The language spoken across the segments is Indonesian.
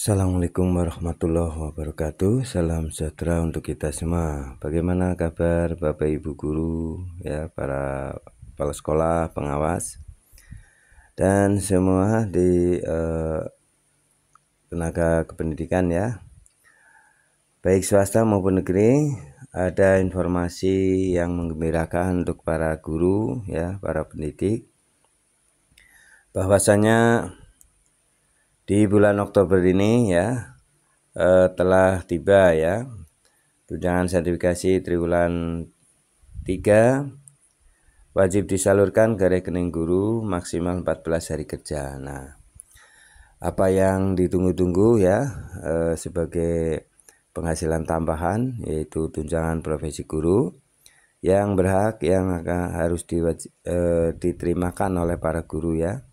Assalamualaikum warahmatullahi wabarakatuh Salam sejahtera untuk kita semua Bagaimana kabar Bapak Ibu Guru ya Para kepala sekolah, pengawas Dan semua di eh, tenaga kependidikan ya Baik swasta maupun negeri Ada informasi yang menggembirakan untuk para guru ya Para pendidik Bahwasanya di bulan Oktober ini ya eh, telah tiba ya tunjangan sertifikasi triwulan 3 wajib disalurkan ke rekening guru maksimal 14 hari kerja. Nah, apa yang ditunggu-tunggu ya eh, sebagai penghasilan tambahan yaitu tunjangan profesi guru yang berhak yang akan harus diwaj- eh, diterimakan oleh para guru ya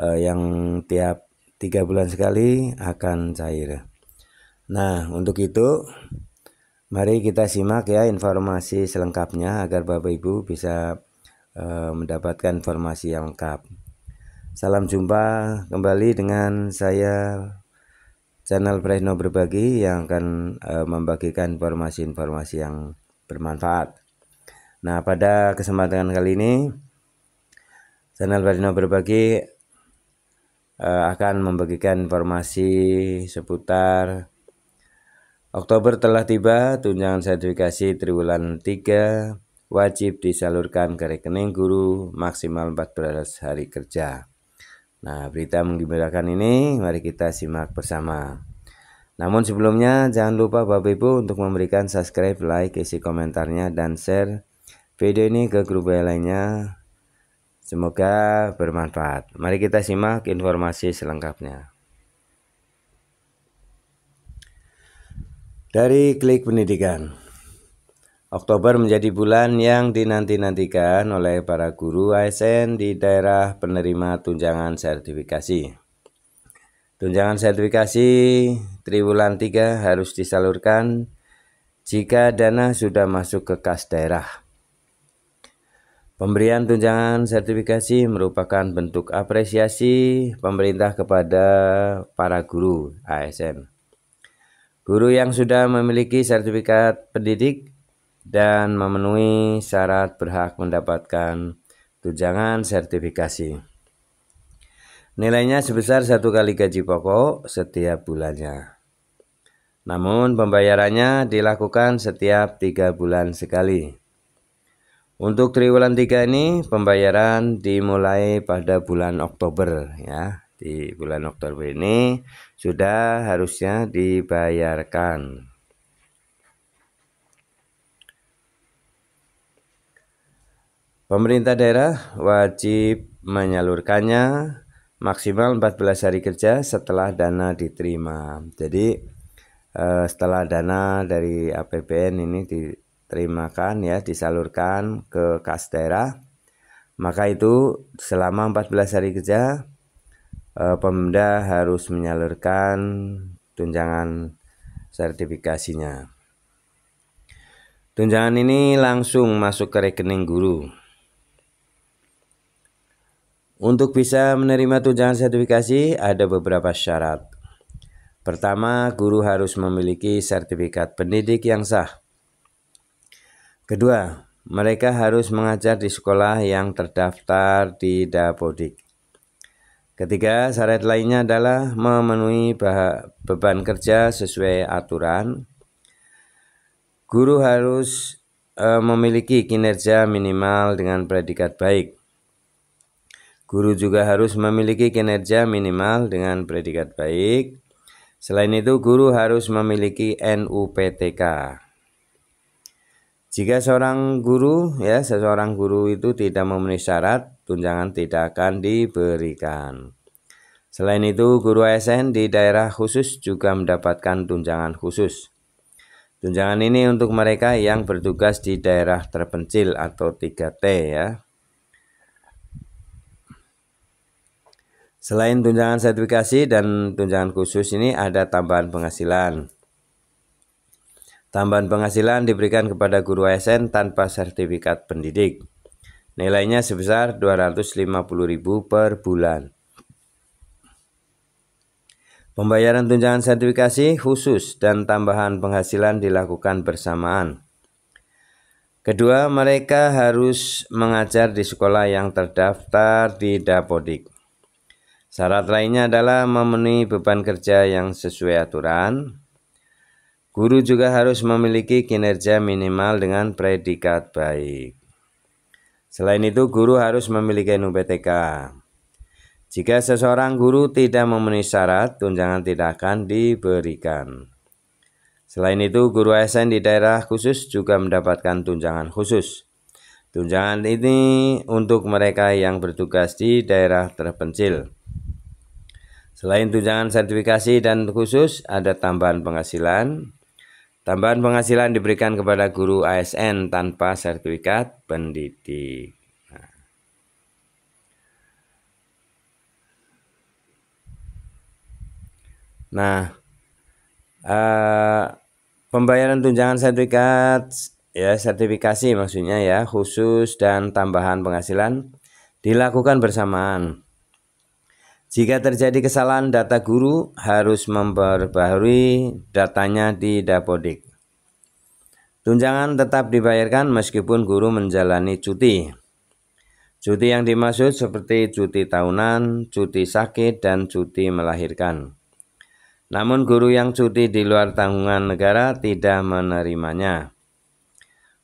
Eh, yang tiap tiga bulan sekali akan cair. Nah, untuk itu mari kita simak ya informasi selengkapnya agar Bapak Ibu bisa uh, mendapatkan informasi yang lengkap. Salam jumpa kembali dengan saya channel Prehno Berbagi yang akan e, membagikan informasi-informasi yang bermanfaat. Nah, pada kesempatan kali ini channel Prehno Berbagi Eh, akan membagikan informasi seputar Oktober telah tiba, tunjangan sertifikasi triwulan 3 wajib disalurkan ke rekening guru maksimal 14 hari kerja. Nah, berita menggembirakan ini mari kita simak bersama. Namun sebelumnya jangan lupa Bapak Ibu untuk memberikan subscribe, like, isi komentarnya dan share video ini ke grup lainnya Semoga bermanfaat. Mari kita simak informasi selengkapnya. Dari klik pendidikan. Oktober menjadi bulan yang dinanti-nantikan oleh para guru ASN di daerah penerima tunjangan sertifikasi. Tunjangan sertifikasi triwulan 3 harus disalurkan jika dana sudah masuk ke kas daerah. Pemberian tunjangan sertifikasi merupakan bentuk apresiasi pemerintah kepada para guru ASN. Guru yang sudah memiliki sertifikat pendidik dan memenuhi syarat berhak mendapatkan tunjangan sertifikasi. Nilainya sebesar satu kali gaji pokok setiap bulannya. Namun pembayarannya dilakukan setiap tiga bulan sekali. Untuk triwulan 3 ini pembayaran dimulai pada bulan Oktober ya. Di bulan Oktober ini sudah harusnya dibayarkan. Pemerintah daerah wajib menyalurkannya maksimal 14 hari kerja setelah dana diterima. Jadi eh, setelah dana dari APBN ini terimakan ya disalurkan ke kas daerah maka itu selama 14 hari kerja eh, Pemda harus menyalurkan tunjangan sertifikasinya tunjangan ini langsung masuk ke rekening guru untuk bisa menerima tunjangan sertifikasi ada beberapa syarat Pertama, guru harus memiliki sertifikat pendidik yang sah. Kedua, mereka harus mengajar di sekolah yang terdaftar di Dapodik. Ketiga, syarat lainnya adalah memenuhi beban kerja sesuai aturan. Guru harus e, memiliki kinerja minimal dengan predikat baik. Guru juga harus memiliki kinerja minimal dengan predikat baik. Selain itu, guru harus memiliki NUPTK. Jika seorang guru ya seseorang guru itu tidak memenuhi syarat, tunjangan tidak akan diberikan. Selain itu, guru ASN di daerah khusus juga mendapatkan tunjangan khusus. Tunjangan ini untuk mereka yang bertugas di daerah terpencil atau 3T ya. Selain tunjangan sertifikasi dan tunjangan khusus ini ada tambahan penghasilan. Tambahan penghasilan diberikan kepada guru ASN tanpa sertifikat pendidik. Nilainya sebesar 250.000 per bulan. Pembayaran tunjangan sertifikasi khusus dan tambahan penghasilan dilakukan bersamaan. Kedua, mereka harus mengajar di sekolah yang terdaftar di Dapodik. Syarat lainnya adalah memenuhi beban kerja yang sesuai aturan, Guru juga harus memiliki kinerja minimal dengan predikat baik. Selain itu, guru harus memiliki NUPTK. Jika seseorang guru tidak memenuhi syarat, tunjangan tidak akan diberikan. Selain itu, guru ASN di daerah khusus juga mendapatkan tunjangan khusus. Tunjangan ini untuk mereka yang bertugas di daerah terpencil. Selain tunjangan sertifikasi dan khusus, ada tambahan penghasilan, Tambahan penghasilan diberikan kepada guru ASN tanpa sertifikat pendidik. Nah. nah eh, pembayaran tunjangan sertifikat ya sertifikasi maksudnya ya khusus dan tambahan penghasilan dilakukan bersamaan jika terjadi kesalahan data guru harus memperbaharui datanya di Dapodik. Tunjangan tetap dibayarkan meskipun guru menjalani cuti. Cuti yang dimaksud seperti cuti tahunan, cuti sakit, dan cuti melahirkan. Namun guru yang cuti di luar tanggungan negara tidak menerimanya.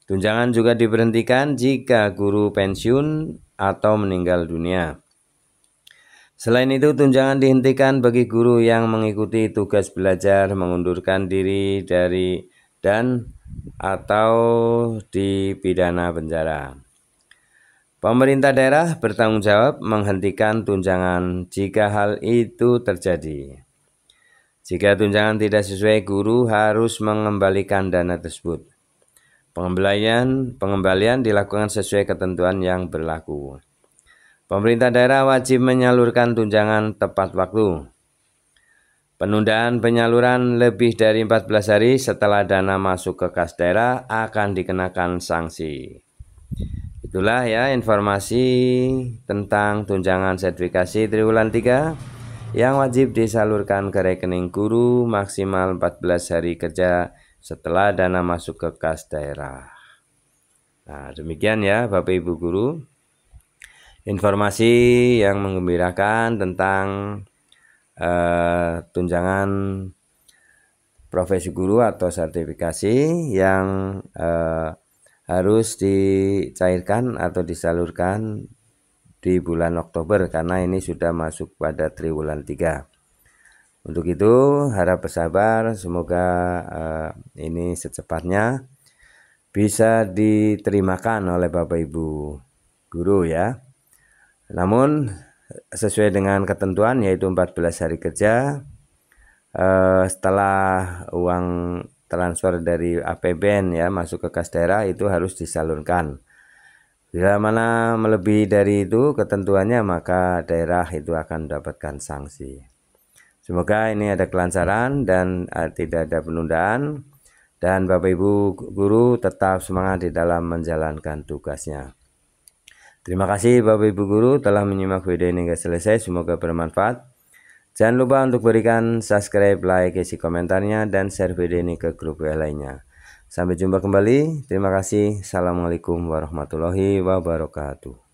Tunjangan juga diberhentikan jika guru pensiun atau meninggal dunia. Selain itu, tunjangan dihentikan bagi guru yang mengikuti tugas belajar, mengundurkan diri dari dan atau dipidana penjara. Pemerintah daerah bertanggung jawab menghentikan tunjangan jika hal itu terjadi. Jika tunjangan tidak sesuai, guru harus mengembalikan dana tersebut. Pengembalian, pengembalian dilakukan sesuai ketentuan yang berlaku. Pemerintah daerah wajib menyalurkan tunjangan tepat waktu. Penundaan penyaluran lebih dari 14 hari setelah dana masuk ke kas daerah akan dikenakan sanksi. Itulah ya informasi tentang tunjangan sertifikasi triwulan 3 yang wajib disalurkan ke rekening guru maksimal 14 hari kerja setelah dana masuk ke kas daerah. Nah, demikian ya Bapak Ibu guru informasi yang menggembirakan tentang uh, tunjangan profesi guru atau sertifikasi yang uh, harus dicairkan atau disalurkan di bulan Oktober karena ini sudah masuk pada triwulan 3. Untuk itu harap bersabar semoga uh, ini secepatnya bisa diterimakan oleh Bapak Ibu guru ya. Namun sesuai dengan ketentuan yaitu 14 hari kerja eh, setelah uang transfer dari APBN ya masuk ke kas daerah itu harus disalurkan. Bila mana melebihi dari itu ketentuannya maka daerah itu akan mendapatkan sanksi. Semoga ini ada kelancaran dan eh, tidak ada penundaan dan Bapak Ibu guru tetap semangat di dalam menjalankan tugasnya. Terima kasih Bapak Ibu Guru telah menyimak video ini hingga selesai. Semoga bermanfaat. Jangan lupa untuk berikan subscribe, like, isi komentarnya, dan share video ini ke grup WA lainnya. Sampai jumpa kembali. Terima kasih. Assalamualaikum warahmatullahi wabarakatuh.